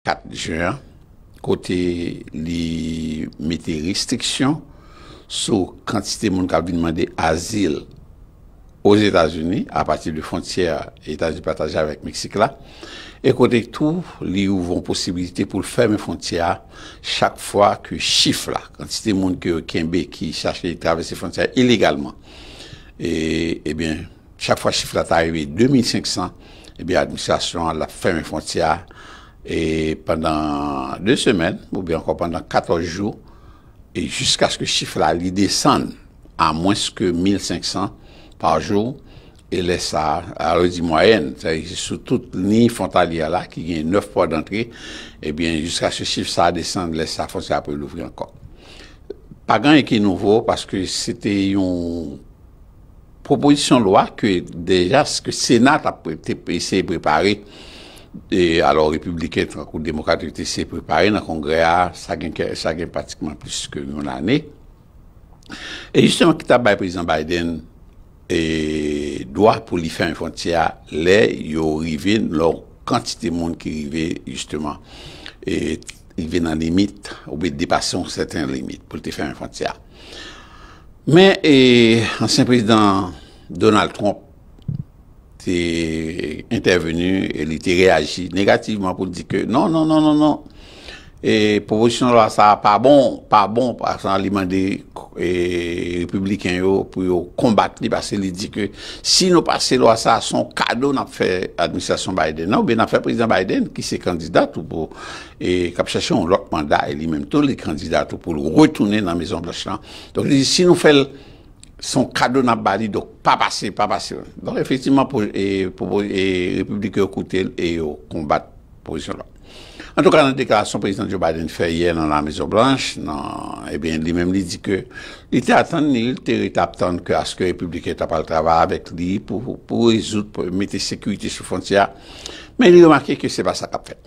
4 juan, kote li mette restriksyon sou kantite moun kabine mande azil oz Etasouni, a pati de fontyer Etasouni patajan vek Meksik la, e kote tou li ouvon posibilite pou ferme fontyer chak fwa ki chifla, kantite moun ki kembe ki chache travese fontyer ilegalman. E, e eh ben, chak fwa chifla ta eve 2500, e eh ben, administrasyon la ferme fontyer Et pendant deux semaines, ou bien encore pendant 14 jours, et jusqu'à ce chiffre-là, il descend à moins que 1500 par jour, et laisse à l'audit moyenne, c'est-à-dire sous toute ligne frontalière-là, qui y a neuf points d'entrée, et bien jusqu'à ce chiffre, ça descend, laisse à foncer après l'ouvrir encore. Pas grand y a qui est nouveau, parce que c'était une proposition de loi que déjà ce que le Sénat a essayé de préparer, E alor republiken, trankou demokraterite, se prepare nan kongreya, sa gen pratikman plis ke yon ane. E justeman ki tabay prezident Biden, e doa pou li fey un fontia le, yo rive lor kantite moun ki rive, justeman, e rive nan limit, ou be depasyon seten limit pou li te fey un fontia. Men, e ansen prezident Donald Trump, te intervenu e li te reagi negativman pou di ke non, non, non, non, non e povojisyon lwa sa pa bon pa bon pa san li mande republikan yo pou yo kombat li, pa se li di ke si nou pase lwa sa son kado nan fe administrasyon Biden, nou be nan fe prezident Biden ki se kandidat ou pou e kap chache yon lok manda e li menm ton li kandidat ou pou lou retounen nan mezon blanch lan, don li di si nou fel son kado nan bali dok pa pase, pa pase. Donk efestivman pou republikan koute el e yon kombat pou jen lò. An toukan nan deklarasyon prezident Joe Biden fè yè nan la mezo blanche, nan, ebyen, li men li di ke, li te atan ni li te retap tan ke aske republikan tapal traba avèk li pou rezout, pou mette sekwiti sou fontya, men li lomakè ke se pa sa kap fèt.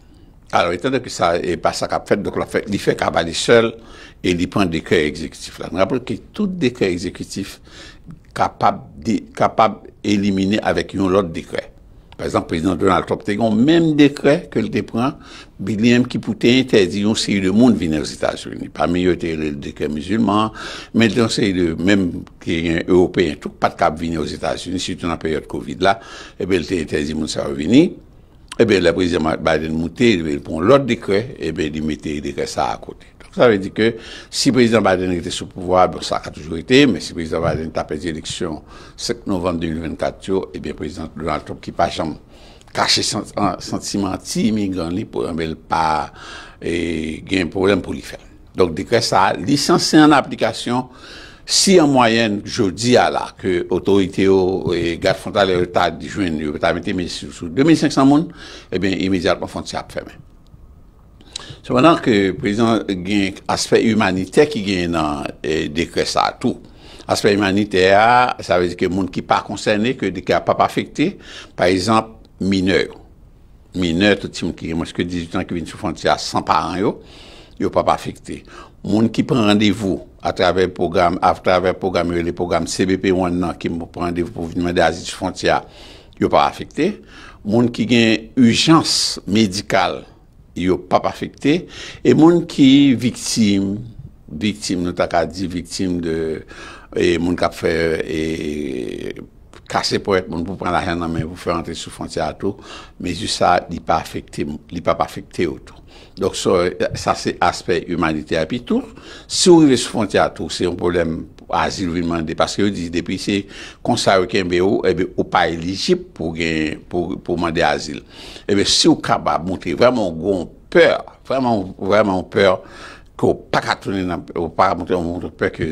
Alon, etan de ke sa e pa sa kap fèt, dok li fè ka bali sòl, et il prend des décrets exécutifs. Là. On rappelle que tout décret exécutif capable, d'éliminer capable avec un autre décret. Par exemple, le président Donald Trump, il le même décret que le prend, William qui pouvait interdire une série de monde venir aux États-Unis. Parmi eux, il le décret musulman, a un le même qui est européen, tout pas de cap venir aux États-Unis, surtout dans la période Covid là, et eh bien, il interdit monde ça venir. Et eh bien, le président Biden montait, il prend l'autre décret, et eh bien, il mettait le décret ça à côté. Sa ve di ke, si prezident Baden rete sou pouvoi, bon sa ka toujou rete, men si prezident Baden tape di eleksyon 5 novemde 2024, e ben prezident Durantrop ki pa jom kache sentimen ti imigran li pou an bel pa gwen problem pou li fèm. Donk di kwa sa, lisansen an aplikasyon, si an moyen jodi ala ke otorite yo e gade fontal e reta di jwen yon peta meti meni sou 2500 moun, e eh ben imedial kon fonti ap fèmèm. Soumanan ke prezident gen aspek humanite ki gen nan dekresa tou. Aspek humanite a, sa vezi ke moun ki pa konseyne, ke deke a pa pa fikte, pa esanp mineur. Mineur touti moun ki gen, moun se ke 18 an ki vin sou fontya san paran yo, yo pa pa fikte. Moun ki pren randevou a travèr program, a travèr program yo, le program CBP one nan ki pren randevou pou vinman de azit sou fontya, yo pa pa fikte. Moun ki gen ujans medikal, Yo pa pa fikte, e moun ki viktim, viktim nou ta ka di, viktim de e moun kap fè e, kase pou et moun pou pran la hèn nan men pou fè rentre sou fonse ato me ju sa li pa pa fikte yo tou. Donk sa se aspek humanite api tout. Si ou rive sou fontya tout, se yon problem asil ou yon mande, paske yon dizi depi se konsaryo kenbe ou, ebe eh ou pa elijip pou mande asil. Ebe eh si ou kabab mounte, vreman ou goun pèr, vreman ou pèr ki ou pakatounen, ou pakab mounte, moun pèr ki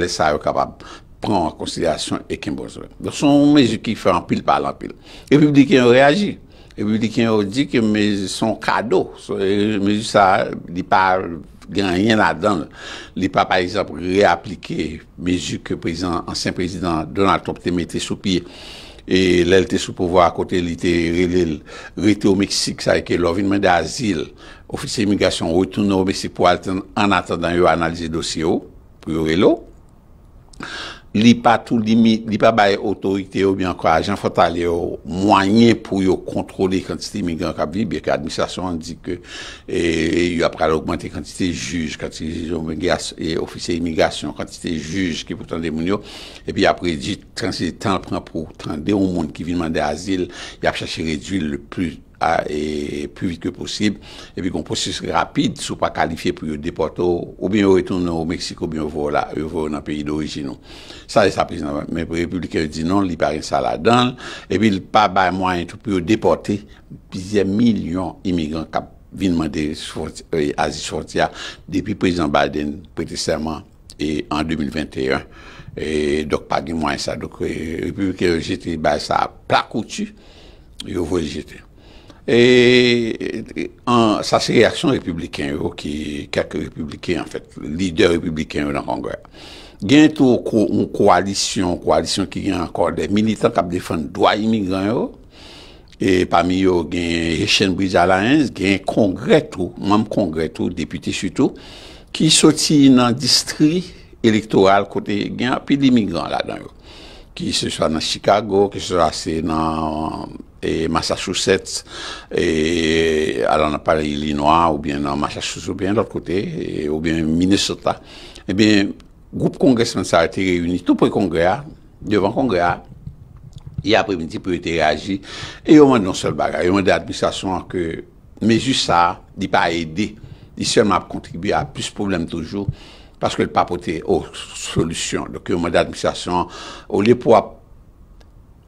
lesaryo kabab pran an konsidasyon e kenbozwe. Donk son mèjou ki fè an pil palan pil. Epi ou di ken reagi. E bi li ken yo di ke me son kado, e, me ju sa li pa gen rien la don, li pa par exemple re-applike me ju ke anseyn prezident Donald Trump te mette sou pi, e lel te sou pou vwa akote li te rete ou Meksik sa eke l'ovinmen de azil, ofisye imigrasyon ou tou nou Meksik pou an attendan yo analize dosyo pou yo relo. Li pa tou limit, li pa baye otorite yo byan kwa ajan fote ale yo mwanyen pou yo kontrole kantite imigran kap vi, biye ki administrasyon di ke e, yo ap prale augmente kantite juj, kantite e, imigrasyon, kantite juj ki pou tande moun yo, epi ap predi transite tan pran pou tande ou moun ki vinman de azil, yap chache redil le plus. E, e, plus vite que possible et puis qu'on procèche rapide sou pas qualifié pou yo deporte ou bien yo retourne au Mexiko ou bien yo vore nan pays d'origine ça c'est ça président mais le républicain dit non li pari ça là-dedans et puis il part pari moi pou yo deporter plusieurs millions d'immigrants qui viennent d'Asie-Souventia euh, depuis président Biden en 2021 et donc pari moi le républicain a jeté ça a pas coutu yo vore jeté E sa se reaksyon republiken yo ki, kelke republiken en fèt, lider republiken yo nan kongre. Gen tou moun koalisyon, koalisyon ki gen ankor de, militan kap defan dwa imigran yo, e pami yo gen Heshen Brizalens, gen kongre tou, moun kongre tou, deputi sütou, ki soti nan distri elektoral kote gen, api l'imigran la dan yo. Ki se swa nan Chicago, ki se swa se nan... E Massachussets e Al-Anapalilinoa Ou bien Massachussets ou bien l'autre côté e Ou bien Minnesota Eh bien, groupe kongresman sa a te reuni Tout pre-kongres, devant kongres Et après-midi pou ete reagi Et yon mèd non se le bagarre Yon mèd d'administration Mèd juste sa, di pa a edé Di se mèd a contribué a plus probleme toujou Paske l'papote ou solusyon Donc yon mèd d'administration Ou lè pou ap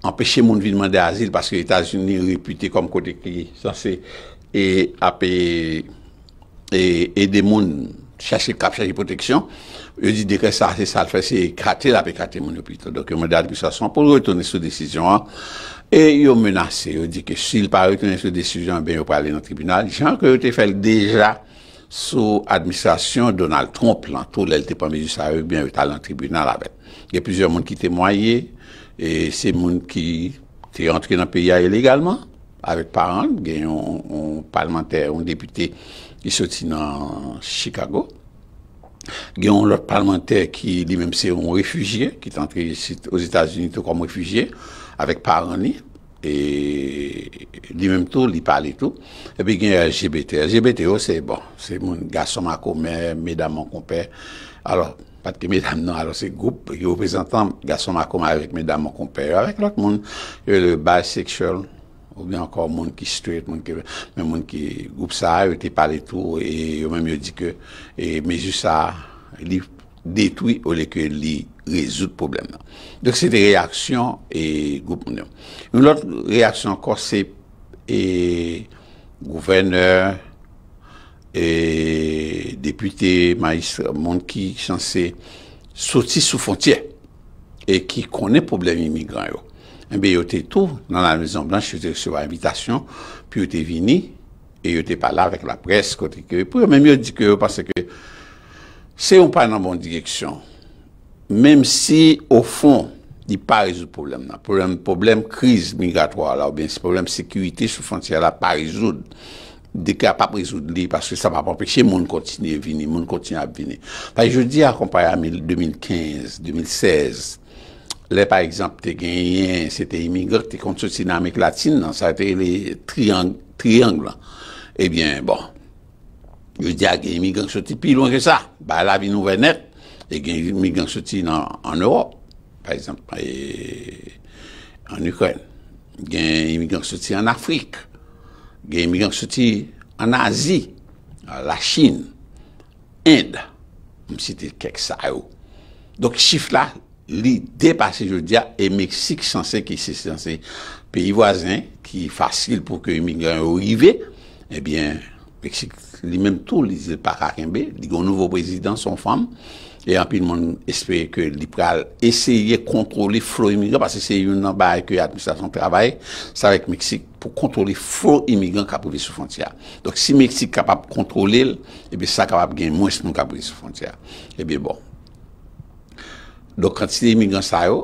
apèche moun vinman de azil, paske Etasouni repute kom kote kli, sa se, e apè, e de moun chache kap, chache proteksyon, yo di de kre sa, se sal fè, se ekrate, la pe krate moun opito, doke moun de adbisa son, pou retene sou desisyon an, e yo menase, yo di ke sil pa retene sou desisyon, ben yo pa ale nan tribunal, jan ke yo te fèl deja sou administrasyon, Donald Trump lan, tou lèl te pwame ju sa re, ben yo ta lan tribunal avè. Ge pwese moun ki temoye, E se moun ki te antre nan peya ilegalman avek paran, gen yon parlamenter, yon depute yi soti nan Chicago. Gen yon lote parlamenter ki li menm se yon refujiye, ki te antre yi sit os Etats-Unis tou kon refujiye, avek paran li. E li menm tou, li pale tou. E bi gen LGBT. LGBT yo oh, se bon, se moun gason mako mè, mè daman kompè. Alors... Patke medam nan alo se goup yo prezentan Gasson Makoma vek medam an kompere. Avèk lòt moun, yo le bisexual, ou mè ankon moun ki straight, mè moun ki goup sa, yo te pale tout, yo mè mè di ke, yo mè ju sa, li detoui ou li ke li rezout problem nan. Dòk se de reaksyon, e goup moun nan. Moun lòt reaksyon ankon se, e gouverneur, deputé, maistre, moun ki chansè soti sou fontyè e ki konè problem imigran yo. Mbe eh yo te tou nan la Maison Blanche, yo te recevè invitation, pi yo te vini, yo te pala vek la presk, yo te kowe pou, mbe yo di kowe, se yon pa nan bon direksyon, mbèm si ou fon, di pa rezou problem nan, problem kriz migratoal, problem sekwite sou fontyè la, pa rezou, dekè a pa prezout li, parce sa pa pa peche, moun kontinye vini, moun kontinye ap vini. Faye, je di non, a kompare a 2015, 2016, le, pa ekzamp, te gen yen, se te imigre, te kontsoti nan amek latin, nan sa te triyangle. Ebyen, eh bon, je di a gen imigre kontsoti pi lon ke sa, ba la vi nou venek, e gen imigre kontsoti nan en Europe, faye, en Ukren, gen imigre kontsoti nan Afrik, gen yon migan soti an azi, la chine, ind, msite kek sa yo. Donk chif la li depase, je dja, e Meksik sanse ki se sanse peyi wazen, ki fasil pou ke yon migan yon rive, ebyen Meksik li menm tou li zepa kakembe, li gon nouvo prezident son fam, E anpil moun espere ke lipral eseye kontrole flou imigran, pasese se yon nan baye ke administrasyon trabay, sa vek Meksik pou kontrole flou imigran kapouvi sou fontya. Dok si Meksik kapap kontrole el, ebe sa kapap gen mwes moun kapouvi sou fontya. Ebe bon. Dok kan ti de imigran sa yo,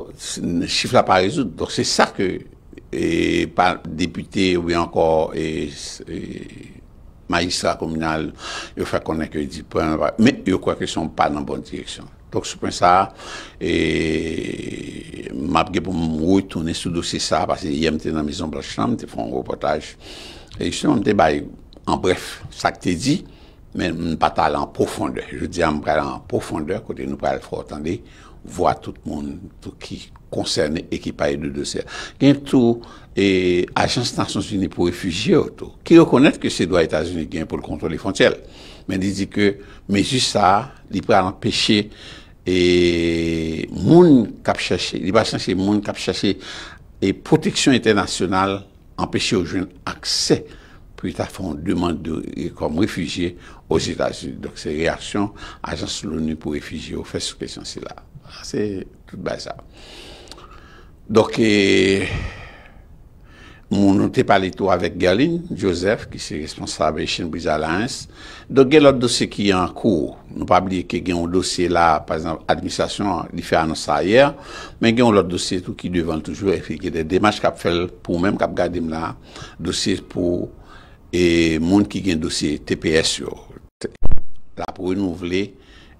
chifla pa rezout. Dok se sa ke e, depute ou e ankor... E, ma isra kominyal, yo fè konnen kè di pen, men yo kwa kè son pa nan bon direksyon. Tok sou pen sa, e map gen pou moun mwou, tou ne sou dosye sa, pasè yèm te nan mizon blos chan, te fon wopotaj. E, en bref, sak te di, men mwen pa talan profonde, je di am pralan profonde, kote nou pralan fwa otan de, vwa tout moun ki konsen e ki paye de dosye. Gen tou, e Ajans Nations Unie pou refugie ou tou. Ki rekonnet ke se do a Etats-Unis gen pou l'kontrol li fonciel. Men di di ke, men ju sa, li pral empeshe, e moun kap chache, li pral chache moun kap chache, e proteksyon internasyonal empeshe ou jwen akse pou etafon demandou kom refugie ou Etats-Unis. Dok se reaksyon, Ajans Nations Unie pou refugie ou fesk sou kresyon ah, se la. Se tout baza. Dok Moun nou te pali tou avek Gerlin, Joseph, ki se responsable e chen Brizalens. Don gen lot dosye ki an kou. Nou pa bli ke gen yon dosye la, par exemple, administrasyon li fe anonsa ayer. Men gen yon lot dosye tou ki devan toujou efekye de demaj kap fel pou mèm kap gadim la dosye pou e moun ki gen dosye TPS yo. La pou yon nou vle...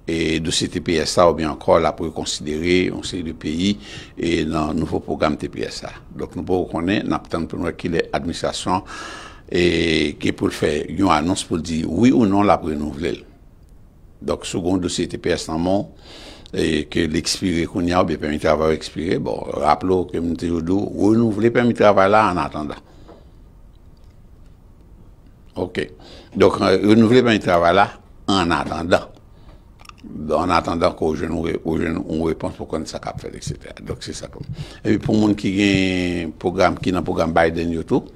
E dosye TPSA ou bi ankor la pou yon konsidere Yon se yon de peyi E nan nouvo program TPSA Dok nou pou yon konnen Nap tan pou nou akile administrasyon E ke pou l fè Yon anons pou l di Oui ou non la pou yon nouvle Dok soukoun dosye TPSA moun E ke l ekspire koun ya ou bi pèmitrava ekspire Bon, rap lou kemite yon dou Renouvle pèmitrava la an atanda Ok Dok euh, renouvle pèmitrava la an atanda an atanda ki ou jen ou repons pou konnen sa kap fel, etc. Dok se sa kom. Ewi pou moun ki gen program, ki nan program Biden yo touk,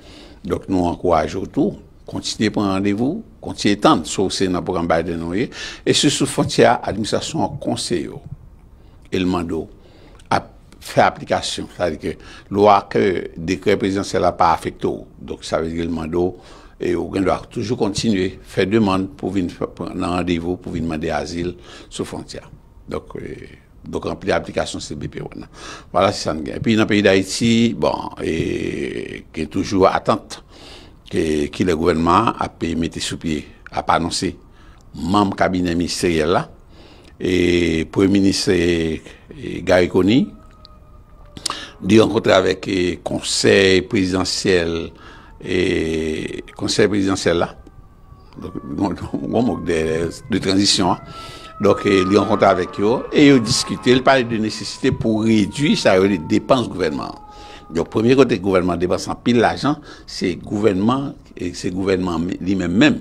dok nou an kouaj yo touk, kontine pe randevou, kontine etan, sou se nan program Biden yo ye, e se sou fon tia administrasyon an konseyo, elman do, a fe aplikasyon, sa di ke lo ak dek reprezense la pa afekto, dok sa vege elman do, E ou gen lwa toujou kontinue Fè deman pou vin nan randevou Pou vin mande azil sou fontya Dok euh, rempli aplikasyon Se bepe wana Pou y nan peyi da iti Bon, gen toujou atant Ki le gouvenman Ape mette sou pie Ape anonsi Mame kabine ministeriè la Pou e minisre euh, Garikoni Di an kontre avek Konsey euh, prezidentiyel konser e presidansel la gwen mok de de transisyon li an konta eh, avek yo e yo diskute, l pa li de nesistete pou redwi sa yo li depanse gouvenman yo premye kote gouvenman depanse an pil la jan se gouvenman li men men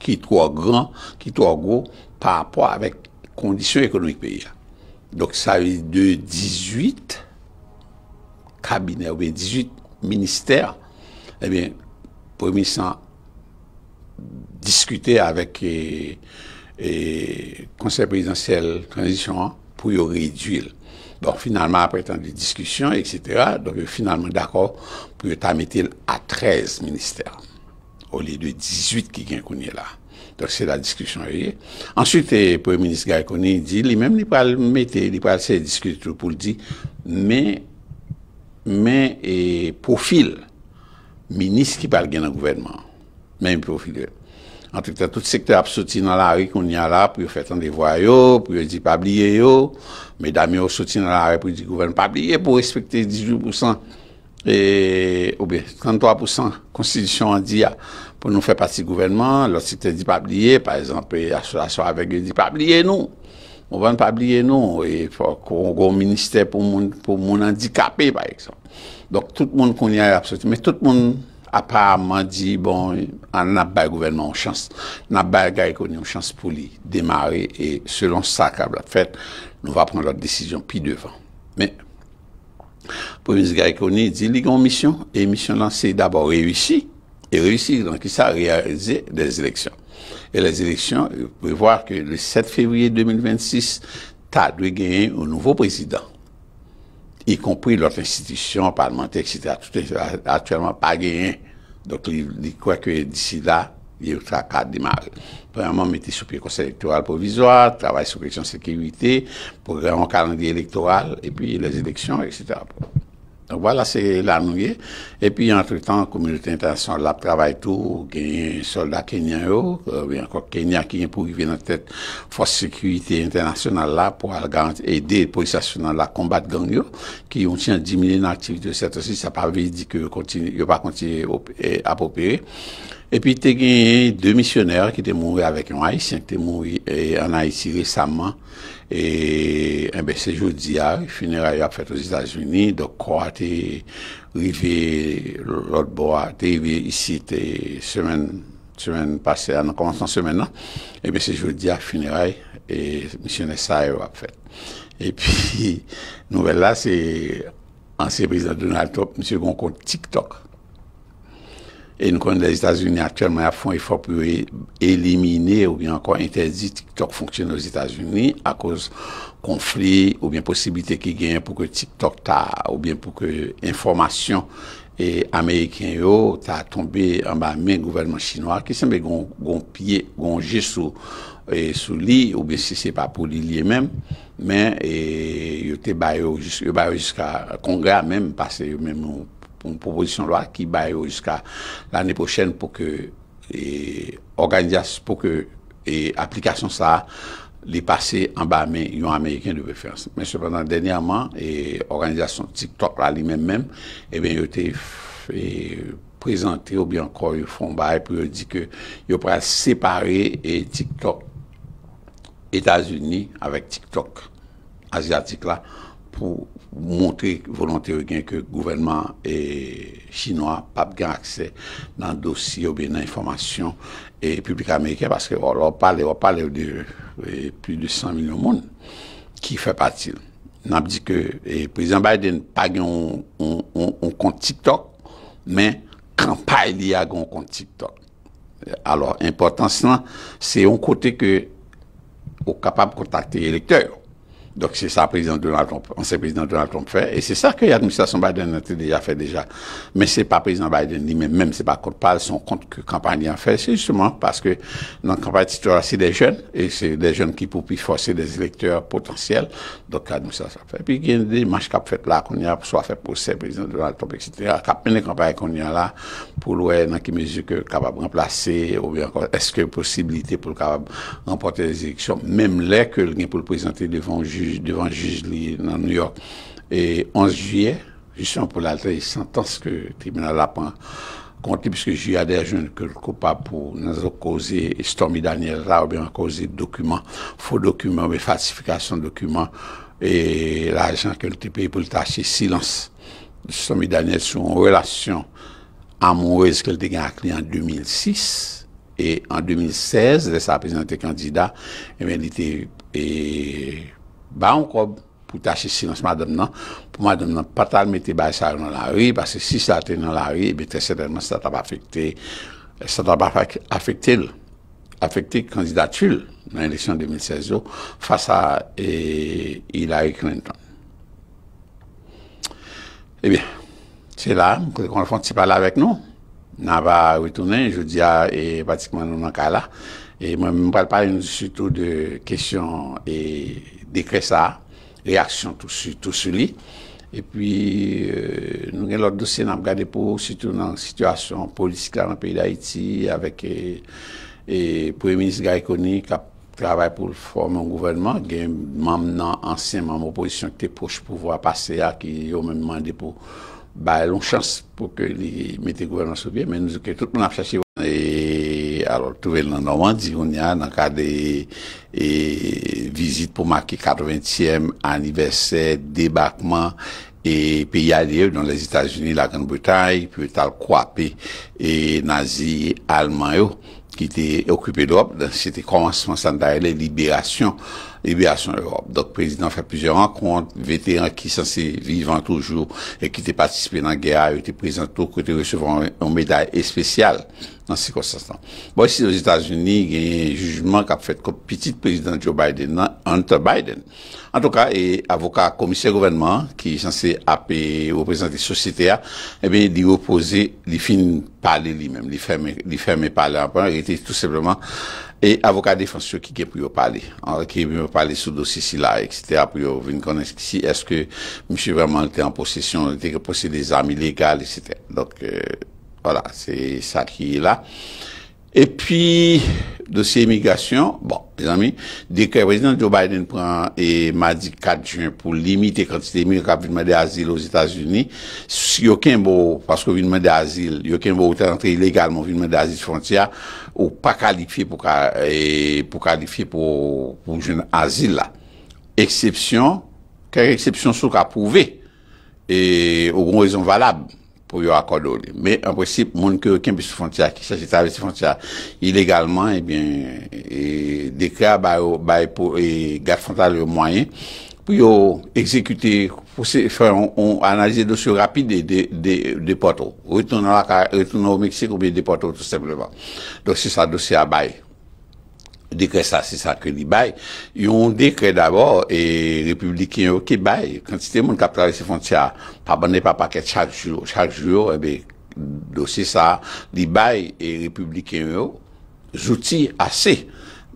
ki tro a gran, ki tro a gro pa apwa avek kondisyon ekonomik pe ya do sa yo de 18 kabine, oube 18 minister e bin, pou y misan diskute avek konser prezidentiel transisyon pou yo riduil. Bon, finalman apre tan di diskusyon, et cetera, don yo finalman d'akor pou yo ta metil a trez minister. O li li 18 ki gen konye la. Don se la diskusyon yon. Ansylte, pou y menis gay konye, di li mem li pal metil, li pal se diskusyon pou li di men profil Minis ki pal gen nan gouvenman, men profilè. Antre kta, tout sekte ap soti nan la re kon nyan la pou yo fet an devwa yo, pou yo di pabliye yo, men dami yo soti nan la re pou di gouvenman pabliye pou respekte 18% ou 33% konstidisyon an di ya pou nou fè pati gouvenman. Lò sekte di pabliye, par exemple, asolasyon avek yo di pabliye nou, mou ven pabliye nou, e fò kon goun minister pou moun andikapè, par exemple. Donk tout moun kon y a y apsoti, men tout moun aparamman di, bon, an nabay gouvenman ou chans, nabay gay koni ou chans pou li demare, e selon sa kabla fet, nou va pran lor desisyon pi devan. Men, Promenis gay koni di ligon misyon, e misyon lanse d'abord reyoushi, e reyoushi, dan ki sa realize des eleksyon. E les eleksyon, pou y vwa ke le 7 fevriye 2026, ta dwe gen yon nouvo prezident. Y kompril lote institisyon, parlamenter, etc. Tout est actuellement pagayen. Donc, y kwekwe disi la, y yotra kade di mal. Premèment, mette sou piye konsey elektoral provisoire, travaye sou kreksyon sekirite, pou grèvon kalendi elektoral, epi les eleksyon, etc. Wala se lanouye, epi yon tre tan, komilite internasyon la travay tou genye soldat kenyan oh, euh, yo, genye akor kenyan ki yon pou givye nan tet fos sekwite internasyon la pou al garanti e de polisyasyon la kombat gangyo, ki yon tsyan dimine nan aktivite sète si, sa pa vey di ke yo pa kontine apopere. E pi te genye de misioner ki te mouri avek yon Haitien ki te mouri en Haiti resaman. E mbe se joudi a finera yon ap fet o Zizazuni. Dok kwa te rive lout bo a te rive yisi te semen pase anan koman san semen nan. E mbe se joudi a finera yon misioner sa yon ap fet. E pi nouvel la se ansi prezident Donald Trump, mse yon konkote Tik Tok. E nou konnen lè l'Etats-Unis atyèl, mwen ya fon e fòk pou e elimine ou bè ankon interdi TikTok fonksyon lè l'Etats-Unis a kòz konflik ou bè posibite ki genye pou ke TikTok ta ou bè pou ke informasyon e Ameriken yo ta tombe an ba men gouvernement chinois ki se mbe gon piye, gon jè e, sou li ou bè se se pa pou li liye men, men yo te bayo jusqu'a Kongra men parce yo men moun pou mproposisyon lwa ki baye yo jiska l'anè pochèn pou ke aplikasyon sa li pase an ba men yon Amerikèn devè fè. Mè sepèdant, denyèman, yon organizasyon TikTok la li mèm mèm, e eh ben yon te fè prezantè ou bi an kon yon fon baye pou yon di ke yon prese separe TikTok Etas-Uni avèk TikTok Asyatik la, pou montre volonté ou gen ke gouvenman e chinois pap gen akse nan dosi ou ben nan informasyon et publik ameriken parce ou wap pale ou pale ou de e, plus de 100 milion moun ki fè patil nan p di ke president Biden pag yon konti tok men kampay liya yon konti tok alors importansman se yon kote ke ou kapab kontakte elektèr Donk se sa prezident Donald Trump, an se prezident Donald Trump fe. E se sa ki administrasyon Biden nante deja fe deja. Men se pa prezident Biden ni men, men se pa kontpal son kontke kampanyan fe. Se justement, paske nan kampanyan titoura se de jen, e se de jen ki pou pi fose de l'elekteur potentiel, donk ki administrasyon fe. Pi gen de mach kap fet la konya, sou a fe pose prezident Donald Trump, etc. Kap mene kampanyan konya la, pou louè nan ki mezi ke kapab remplace, ou bien, eske posibilite pou kapab remporte l'eleksyon, menm lè ke gen pou prezident Donald Trump, devan juj li nan New York. E 11 juye, jisè an pou la tre yi santans ke tribunal la pan konti, pwiske ju yade a joun ke l kopa pou nan zo koze istomi Daniel Raoub yon koze dokumen, fow dokumen, mwen fatifikasyon dokumen e la ajan ke l te pe pou l tache silans istomi Daniel sou an relasyon an mou eske l te gen akli an 2006 e an 2016 lè sa apesante kandida mwen ite e... ba an kwa pou tache sinansman dem nan, pou man dem nan patal mette bay sa yon nan la ri, parce si sa ten nan la ri, bete sè den nan sa ta pa afekte, sa ta pa afekte l, afekte kandidatul nan eleksyon 2016 yo, fasa eh, Hillary Clinton. Ebyen, se la, kon refon ti pale avek nou, nan ba wetounen, jodi ya e patikman nou nan kala, e mwen mwen pale pale nou suto de kesyon e eh, Dekre sa, reaksyon tout sou li. E pi euh, nou gen lot dosen ap gade pou, sitou nan sitwasyon politika nan peyi d'Haïti, avek euh, pou eminis gare koni kap trabay pou fòm an gouvernman, gen mam nan ansen mam oposisyon te poch pou vwa pase a ki yo menman depo. Ba, lon chans pou ke li mete gouvernman sou bie, men nou ke tout moun ap chache vwa. alor touvel nan noman di yon ya nan ka de vizit pou maki 80èm aniversè, debakman e pe yalè yon les Etats-Unis, la Grande-Bretagne pe tal kwape nazi alman yo ki te okupè l'Europe dan se te konvanseman san da elè liberasyon, liberasyon l'Europe dok prezident fè pizè renkont veteran ki san se vivan toujou e ki te patispe nan gèra e te prezantou ki te recevon yon meday espesyal nan sikonsastan. Bo, isi nou Zutazouni, genye jujman kap fet kom piti president Joe Biden nan Hunter Biden. An tou ka, e avoka komisyen gouvernement ki san se ap reprezenter sosyete a, e ben li repose, li fin pale li men, li ferme pale anpon, e te tout sepleman, e avoka defensyon ki ke pou yo pale, ki pou yo pale sou dosisi la, ek sete a, pou yo ven konesk si eske msye vaman te anposesyon, te repose le zami legal, ek sete. Donk, euh, Voilà, c'est ça qui est là. Et puis, dossier émigration, bon, mes amis, dès que le président Joe Biden prend et m'a dit 4 juin pour limiter quantité émigrantes à videment d'asile aux Etats-Unis, y'a aucun beau, parce que videment d'asile, y'a aucun beau temps d'entrée illégalement videment d'asile frontière ou pas qualifié pour videment d'asile là. Exception, car exception souk a prouvé, et au grand raison valable, pou yo akorde eh e ou li. Me, an precipe, moun ki yo kem bisifontia, ki sajita bisifontia, ilegalman, ebyen, dekla bay pou e gafantal yo mwayen, pou yo ekzekute, pou se fè an analize dosyo rapide de porto. Retounan ou Meksik ou bi de porto tout seblevan. Dosyo sa dosyo a bay. Dekre sa, se sa kre li bay, yon dekre d'abor, e Republiken yo ki bay, kantite moun kap trave se fon tia, pa banne pa paket chak jyo, chak jyo, ebe, do se sa, li bay, e Republiken yo, zouti ase,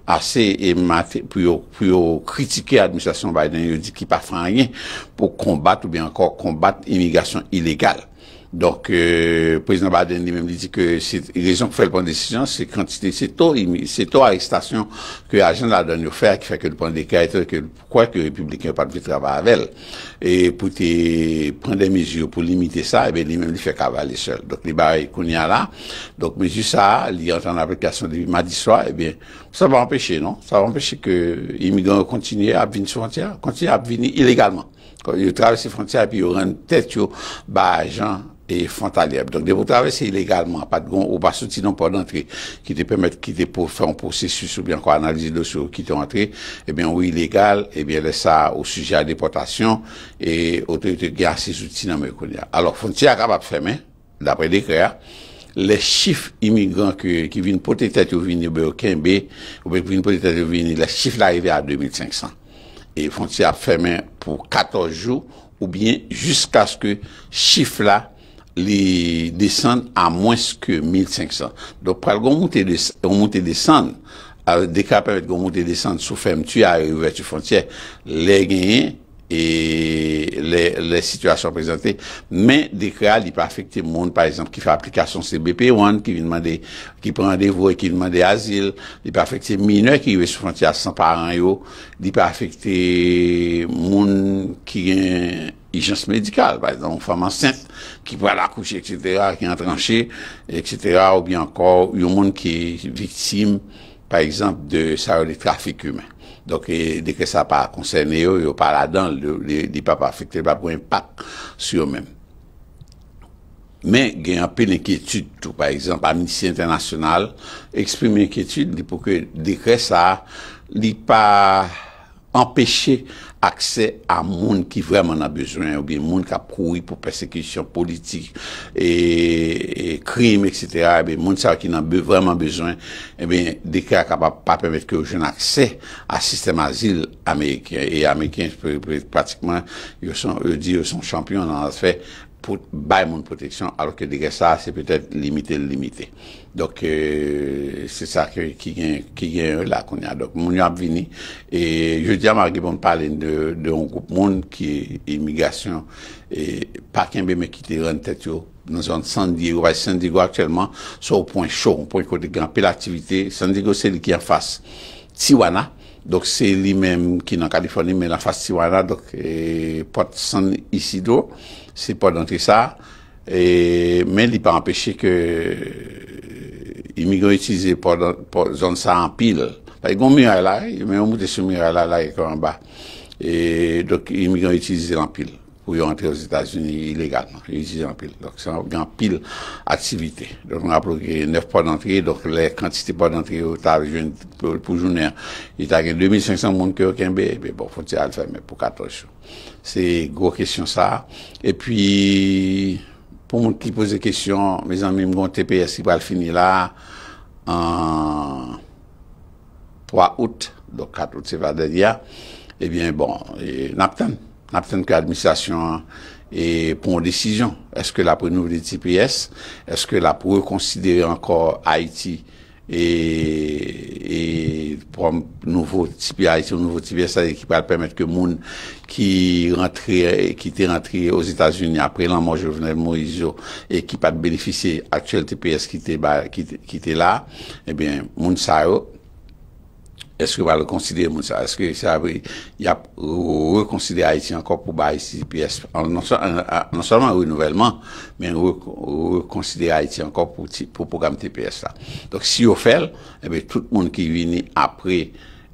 ase, e mat, pou yo kritike administrasyon bay nan yon di ki pa fanyen, pou kombat ou bi ankor kombat emigrasyon ilegal. Donc, euh, président Biden lui-même dit que c'est raison pour faire prendre décision, c'est quantité, c'est taux, c'est taux arrestation que l'agent a donné faire qui fait que le prend des cas que pourquoi que les républicains pas de travail avec elle. Et pour prendre des mesures pour limiter ça, et eh bien lui-même lui fait cavaler seul. Donc, les barres qu'on y a là. Donc, mesures ça, il entre en application depuis mardi soir, et eh bien, ça va empêcher, non? Ça va empêcher que les immigrants continuent à venir sur frontière, continuent à venir illégalement. Quand ils traversent ces frontières, puis ils rentrent tête tête, bah, gens et frontalier Donc, de vous traverser illégalement, pas de ou pas sortir non pas d'entrée, qui te permettent quitter pour faire un processus ou bien quoi analyse le dossier, qui t'ont entré, eh bien, oui, illégal, eh bien, laisse ça au sujet à déportation et autorité qui a ces outils dans Alors, frontière capable de fermer, d'après décret, hein. les chiffres immigrants que, qui viennent porter tête ou viennent ben, au Kembe, ou bien qui viennent porter tête ou viennent, les chiffres arrivent à 2500. Et frontière fermée pour 14 jours, ou bien jusqu'à ce que chiffre là li desand euh, a mwens ke 1500. Do pral gomoute desand, dekran pwede gomoute desand soufèm tuy a yuvertu fontyè, le genyen e le situasyon prezante, men dekran li pa afekte moun, par exemple, ki fè aplikasyon CBP-1, ki prendevou e ki demande azil, li pa afekte minè ki yuve soufèm tuy a 100 par an yo, li pa afekte moun ki gen yijans medikal, par exemple, ou fèm ansènt, ki pa lakouche, etc., ki antranche, etc., ou bi ankor yon moun ki victime, par exemple, de sa yo li trafik yon men. Donke, deke sa pa konseyne yo, yo pa la dan, li pa pa fikte, li pa pou empak sou yon men. Men, gen anpe l'enkyetude tou, par exemple, amnistie internasyonal, eksprime l'enkyetude li pou ke deke sa li pa empeshe akse a moun ki vreman an bezwen, ou bi moun ki ap koui pou persekisyon politik e krim, et se, moun sa ki nan be vreman bezwen, e bi dekè a kapap pa pemet ki ou jen akse a sistem azil Amerikyan. E Amerikyan pratikman, yo son champion nan an se, pou bay moun proteksyon, alo ke dekè sa se petè limité limité. Dok, e, se sa ki gen e la kon ya. Dok, moun yo ap vini. E, je diya, Marguibon, palen de yon group moun ki e imigasyon. E, pa ken be me ki te ren tet yo. Nason, San Diego, San Diego aktyelman, sou pou en chou, pou en kote gan, pe l'aktivite. San Diego, se li ki an fas Tiwana. Dok, se li menm ki nan Kaliforni, men an fas Tiwana. Dok, e, pot san isi do. Se pot nante sa. Men li pa anpeche ke... imigran itilize pou zon sa anpil. Ta yon mire la, yon mè moutè sou mire la, la yon kwa anba. E, dok imigran itilize anpil pou yon rentre ouz Etats-Unis ilegalman, itilize anpil. Dok sa yon gant pil ativite. Dok nou ap louke, neuf port d'antre, dok le kantite port d'antre ou ta rejwen pou jounen, yon ta gen 2500 moun ki yo ken be, be bon, fonte alfèmè pou 14 chou. Se, gwo kèsyon sa. E pwi... pou moun ki pose kesyon, mizan mi moun TPS ki pal fini la, an 3 out, dok 4 out se va derya, ebyen bon, napten, napten ki administrasyon pon desijon, eske la pou nou de TPS, eske la pou konsidere ankor Haiti et, pour un nouveau TPS nouveau qui va permettre que monde qui rentrait, qui était rentré aux États-Unis après la mort de Moïse et qui pas bénéficier actuel TPS qui était, bah, qui était là, eh bien, monde ça, Eske pa le konsidere moun sa? Eske sa apre y ap re konsidere a iti ankor pou bayi TPS? Non salman non renouvellman, men re konsidere a iti ankor pou program TPS la. Dok si yo fel, ebe eh tout moun ki vini apre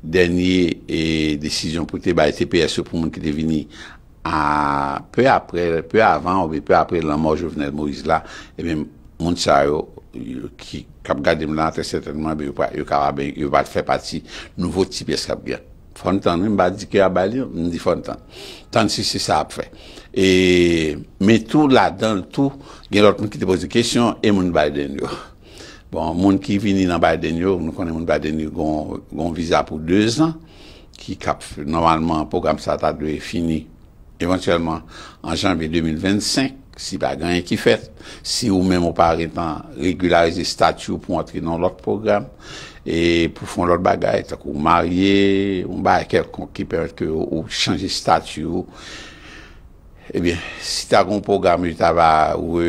denye eh, desisyon pou te bayi TPS ou pou moun ki te vini a peu apre, peu avan ou peu apre l'an mò jovenel mou izla, ebe eh moun sa apre. ki kap gade mwen lante sètenman, yo kava ben, yo bat fè pati nouvo tipes kap gen. Fon tan, mwen bat di kè a bali, mwen di fon tan. Tan si se sa ap fè. E, mè tou la dan, tou gen lòt mwen ki te pose kèsyon, e moun bayden yo. Bon, moun ki vini nan bayden yo, nou konen moun bayden yo gon viza pou 2 an, ki kap normalman program sata 2 e fini, evantüelman, an janve 2025, si bagan yon ki fet, si ou mèm ou pa rentan regularize statu pou antre nan lòt program e pou fon lòt bagay, ta kou marye, ou mba yon kelkon ki pèwet kè ou chanje statu ebyen si ta kon program yon e ta va ou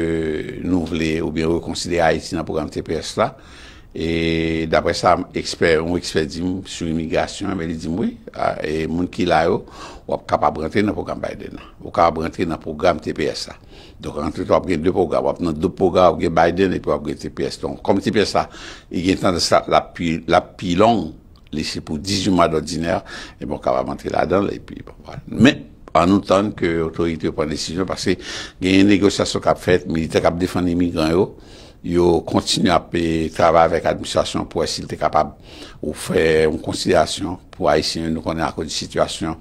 nou vle ou bien wè konside Haiti nan program TPS la e dapre sa, ekspert ou ekspert di mou sur imigrasyon, mwen e li di mou e moun ki la yo wap kapab rentre nan program Biden wap kapab rentre nan program TPS la Donk ante to ap gen depo ga, wap nan depo ga ap gen Biden epi wap gen TPS. Donk komite TPS a, e gen tan de sa la pi long lese pou 18 mwa d'odinèr, e mwen ka va mantre la dan, epi wap wale. Men, an ou tan ke otorite yo pren desisyon, parce gen yon negosyasyon kap fet, milite kap defan ni migran yo, yo kontinu ap pe travè avèk administasyon pou asil te kapab ou fè un konsidasyon pou asil nou konen akou di sitwasyon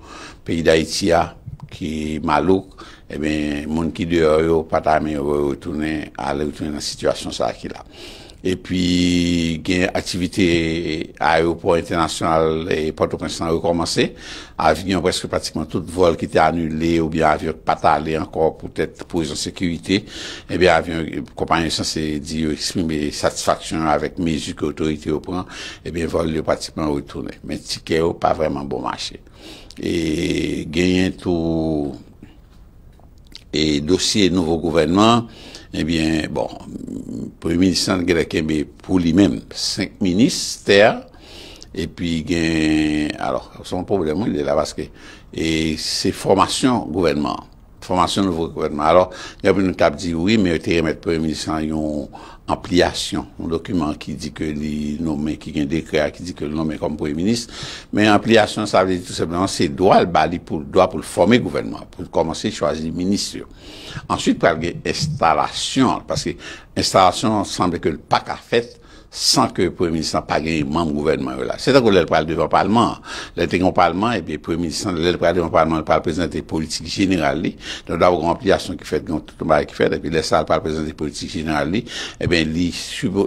peyi d'Haïti ya ki malouk, e ben moun ki de ou pata men ou re-retourne a le re-retourne nan situasyon sa aki la. E pi gen ativite a aropor internasyonal e eh, porto-prensional re-komanse, avyon preske patikman tout vol ki te anule ou bien avyon pata ale ankor pou tete pou isan sekirite, e eh ben avyon kompanyen san se di ou eksprime satisfaksyon avèk mezi ki otorite ou pran, e ben vol le patikman re-retourne. Men tike ou pa vreman bon mache. E genyen tou... E dosye nouvo gouvenman, ebyen, eh bon, pou yon minister yon greke, pou li men, 5 minister, epi gen, alor, son problemon yon de la baske, e se formasyon gouvenman, formasyon nouvo gouvenman. Alor, yon pen yon kap di, oui, men yon terimet pou yon minister yon Ampliasyon, un dokumen ki di ke li nomen, ki gen dekrea ki di ke nomen kom pou e minis, men ampliasyon sa vle di tout semenman se doa l bali pou l doa pou l fome gouvernement, pou l komanse chwazi minisyon. Ansyout pralge estalasyon, paske estalasyon sanble ke l pak a fet, sans que le Premier ministre n'a pas gagné membre gouvernement. Là. C'est là que parle devant le Parlement. Le au Parlement, et bien le Premier ministre, le parle devant le Parlement, le parle présenter politique générale. Donc, d'abord, l'ampliation qui fait, tout le monde qui fait, et puis le salle parle présenter politique générale, et eh bien, il,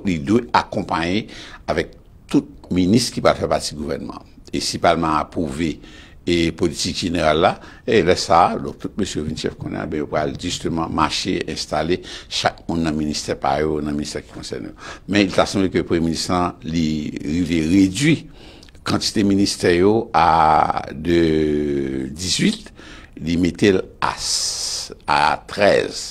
il doit accompagner avec tout ministre qui va faire partie du gouvernement. Et si le Parlement a approuvé E politik general la, e lè sa, lò tout M. Winchef konen abe, wò al justeman mâche installe, chak moun nan minister pa yo, nan minister ki konsen yo. Men, t'asemble ke premilisan li ridwi kantite minister yo a 18, li metel a 13,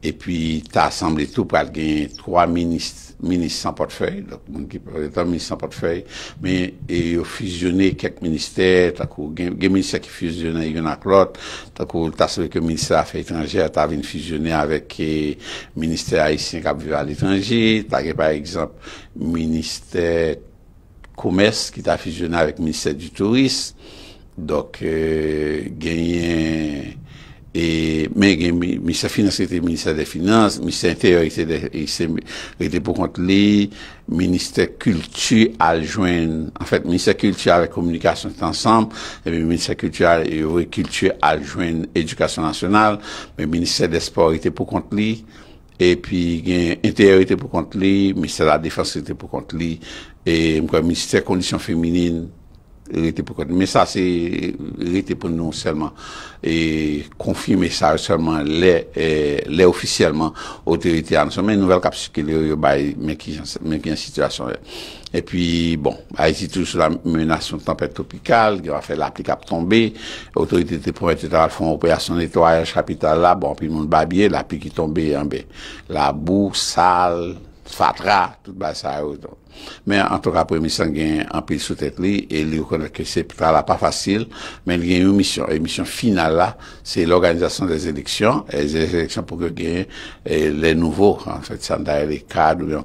e pi t'asemble tout wò al gen 3 minister. minis san potfèy. Moun ki prou etan, minis san potfèy. Men yo fizyonè kèk minis tè, ta kou gen, gen minis tè ki fizyonè yon ak lot, ta kou ta seve ke minis tè la fè itranjè, ta vin fizyonè avèk ke minis tè a yi Sengab viva l'itranjè, ta gen par ekzamp, minis tè koumès ki ta fizyonè avèk minis tè di turist, dok genyen E, men gen Ministèr Finans, Ministèr de Finans, Ministèr Intérieur, Ministèr Culture, Ministèr Culture et Culture et Communication, Ministèr Culture et Culture et Education Nationale, Ministèr de Sport, Ministèr de la Défense, Ministèr Condition Féminine. Rite pou kote, men sa se rite pou nou selman, e konfime sa yo selman le ofisyelman, otorite an son men nouvel kap sikile yo bay men ki yon situasyon. E pi bon, a yisi tou sou la menasyon tampet topikal, ge va fe la pli kap tombe, otorite te promette ta val fon opoyasyon neto a yaj kapital la, bon pi moun babye la pli ki tombe yon be. La bou, sal, fatra, tout ba sa yo ton. Men an tou ka pou emisyon gen anpil sou tet li, e li ou konen ke se pra la pa fasil, men gen yon misyon. E misyon final la, se l'organizasyon de l'eleksyon, e l'eleksyon pou gen le nouvo, san da e le kad ou yon.